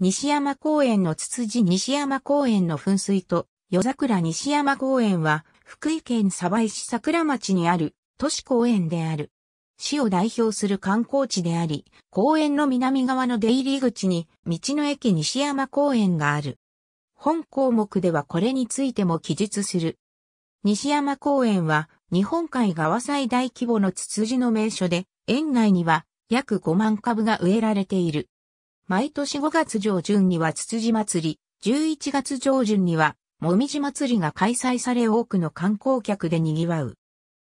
西山公園のつつじ西山公園の噴水と、夜桜西山公園は、福井県鯖江市桜町にある都市公園である。市を代表する観光地であり、公園の南側の出入り口に、道の駅西山公園がある。本項目ではこれについても記述する。西山公園は、日本海側最大規模のツツジの名所で、園内には約5万株が植えられている。毎年5月上旬にはつつじ祭り、11月上旬にはもみじ祭りが開催され多くの観光客で賑わう。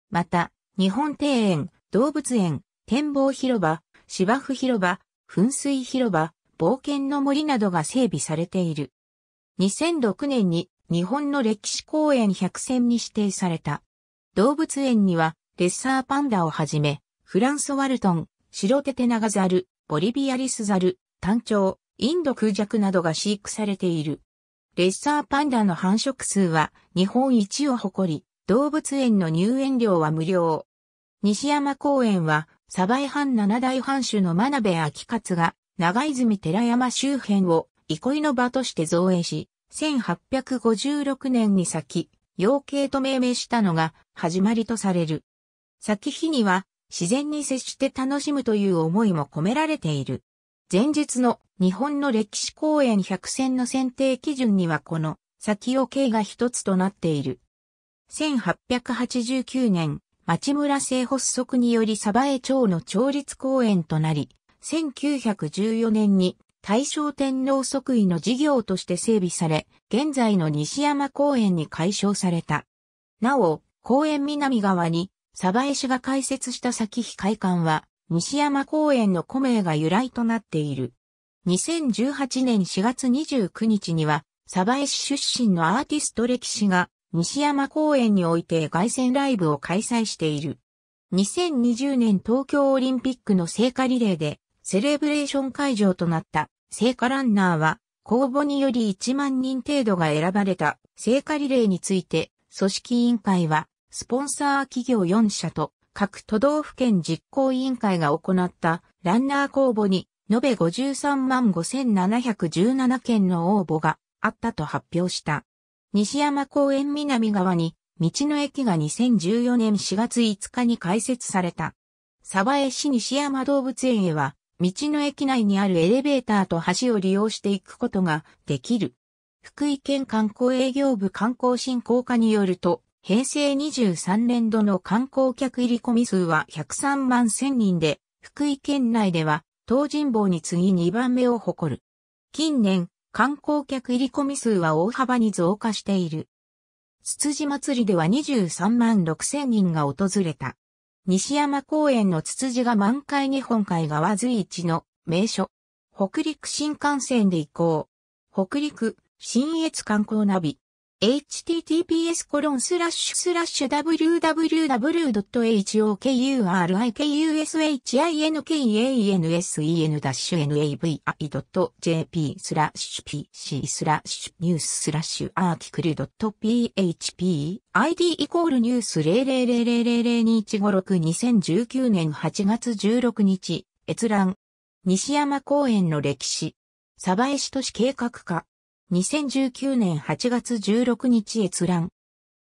また、日本庭園、動物園、展望広場、芝生広場、噴水広場、冒険の森などが整備されている。2006年に日本の歴史公園100選に指定された。動物園にはレッサーパンダをはじめ、フランスワルトン、白テテナガザル、ボリビアリスザル、山頂インド空弱などが飼育されている。レッサーパンダの繁殖数は日本一を誇り、動物園の入園料は無料。西山公園は、サバイ藩七大藩主の真鍋昭勝が、長泉寺山周辺を憩いの場として造営し、1856年に先、養鶏と命名したのが始まりとされる。先日には、自然に接して楽しむという思いも込められている。前述の日本の歴史公園百選の選定基準にはこの先を径が一つとなっている。1889年、町村制発足により鯖江町の町立公園となり、1914年に大正天皇即位の事業として整備され、現在の西山公園に解消された。なお、公園南側に鯖江市が開設した先非会館は、西山公園の古名が由来となっている。2018年4月29日には、鯖江市出身のアーティスト歴史が西山公園において凱旋ライブを開催している。2020年東京オリンピックの聖火リレーでセレブレーション会場となった聖火ランナーは公募により1万人程度が選ばれた聖火リレーについて組織委員会はスポンサー企業4社と各都道府県実行委員会が行ったランナー公募に延べ53万5717件の応募があったと発表した。西山公園南側に道の駅が2014年4月5日に開設された。鯖江市西山動物園へは道の駅内にあるエレベーターと橋を利用していくことができる。福井県観光営業部観光振興課によると、平成23年度の観光客入り込み数は103万1000人で、福井県内では、東尋坊に次2番目を誇る。近年、観光客入り込み数は大幅に増加している。つつじ祭りでは23万6000人が訪れた。西山公園のつつじが満開日本海側随一の名所。北陸新幹線で行こう。北陸新越観光ナビ。https www.hokurikUSHINKANSEN-NAV.jp PC n e w s a ニューススラッシュアーキクル .php ID イコールニュース0 0 0 0 2 1 5 6 0 1 9年8月16日閲覧西山公園の歴史鯖江市都市計画化2019年8月16日閲覧。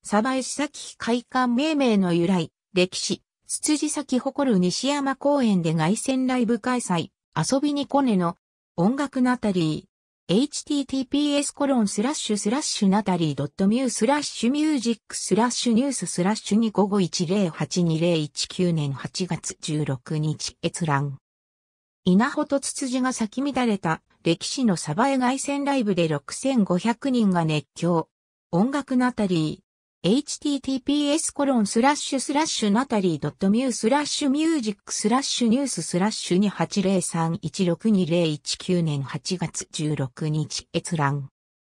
鯖江市崎会館命名の由来、歴史、つつ崎誇る西山公園で外線ライブ開催、遊びにこねの音楽ナタリー。https コロンスラッシュスラッシュナタリー .mu スラッシュミュージックスラッシュニューススラッシュ255108201 9年8月16日閲覧。稲穂とツツジが咲き乱れた歴史のサバエ外線ライブで6500人が熱狂。音楽ナタリー。https コロンスラッシュスラッシュナタリー .mu スラッシュミュージックスラッシュニューススラッシュ2803162019年8月16日閲覧。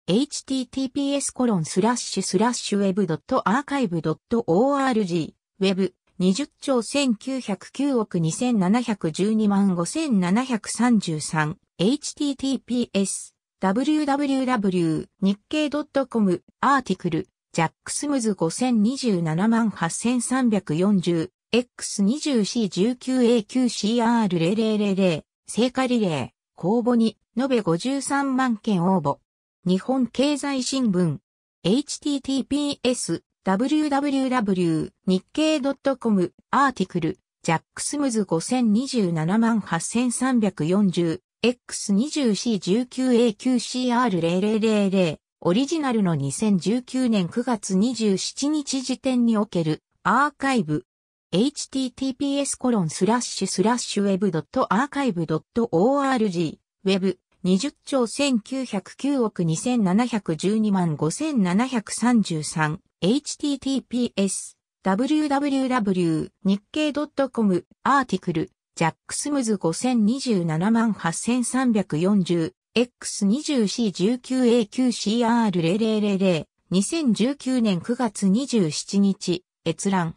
https コロンスラッシュスラッシュ web.archive.org web 20兆1909億2712万 5733https www 日経 .com アーティクルジャックスムズ5027万8 3 4 0 x 2 0 c 1 9 a q c r 0 0 0 0聖火リレー公募に延べ53万件応募日本経済新聞 https www 日経 .com アーティクルジャックスムズ5027万8 3 4 0 x 2 0 c 1 9 a q c r 0 0 0 0オリジナルの2019年9月27日時点におけるアーカイブ https コロンスラッシュスラッシュウェブドットアーカイブドット org ウェブ20兆1909億2712万5733 https www 日経 .com アーティクルジャックスムズ5027万 8340x24C19A9CR0000 2019年9月27日閲覧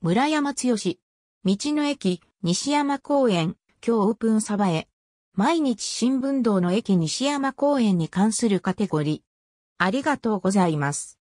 村山剛道の駅西山公園今日オープンサバへ毎日新聞堂の駅西山公園に関するカテゴリーありがとうございます。